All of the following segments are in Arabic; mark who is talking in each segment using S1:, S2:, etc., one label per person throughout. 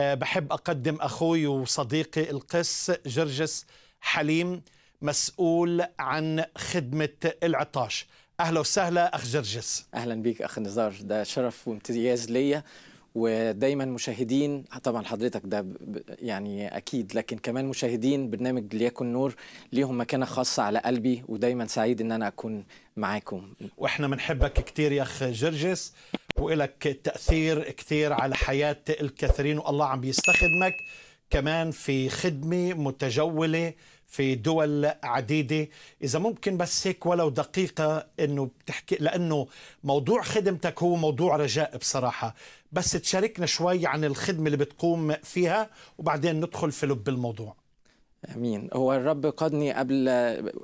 S1: آه، بحب أقدم أخوي وصديقي القس جرجس حليم مسؤول عن خدمة العطاش أهلا وسهلا أخ جرجس
S2: أهلا بك أخ نزار ده شرف وامتياز ليا ودايما مشاهدين طبعا حضرتك ده يعني اكيد لكن كمان مشاهدين برنامج ليكن نور ليهم مكانه خاصه على قلبي ودايما سعيد ان انا اكون معاكم
S1: واحنا بنحبك كتير يا اخ جرجس وإلك تأثير كثير على حياة الكثيرين والله عم بيستخدمك كمان في خدمة متجولة في دول عديدة إذا ممكن بس هيك ولو دقيقة أنه بتحكي لأنه موضوع خدمتك هو موضوع رجاء بصراحة بس تشاركنا شوي عن الخدمة اللي بتقوم فيها وبعدين ندخل في لب الموضوع امين هو الرب قادني
S2: قبل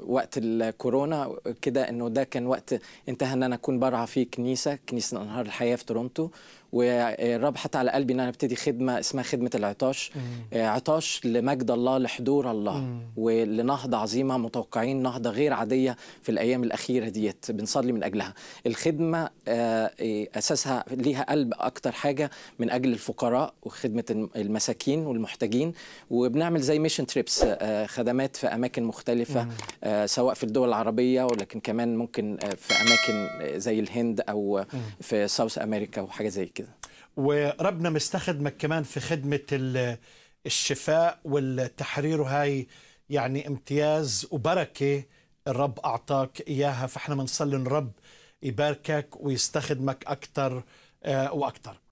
S2: وقت الكورونا كده انه ده كان وقت انتهى ان انا اكون برعى في كنيسه كنيسه انهار الحياه في تورونتو والرب حط على قلبي ان انا ابتدي خدمه اسمها خدمه العطاش مم. آه، عطاش لمجد الله لحضور الله مم. ولنهضه عظيمه متوقعين نهضه غير عاديه في الايام الاخيره ديت بنصلي من اجلها الخدمه آه، إيه، اساسها ليها قلب اكتر حاجه من اجل الفقراء وخدمه المساكين والمحتاجين وبنعمل زي ميشن تريبس آه، خدمات في اماكن مختلفه آه، سواء في الدول العربيه ولكن كمان ممكن آه، في اماكن زي الهند او في ساوث امريكا وحاجه زي كده
S1: وربنا مستخدمك كمان في خدمه الشفاء والتحرير وهاي يعني امتياز وبركه الرب اعطاك اياها فاحنا بنصلي الرب يباركك ويستخدمك اكثر واكثر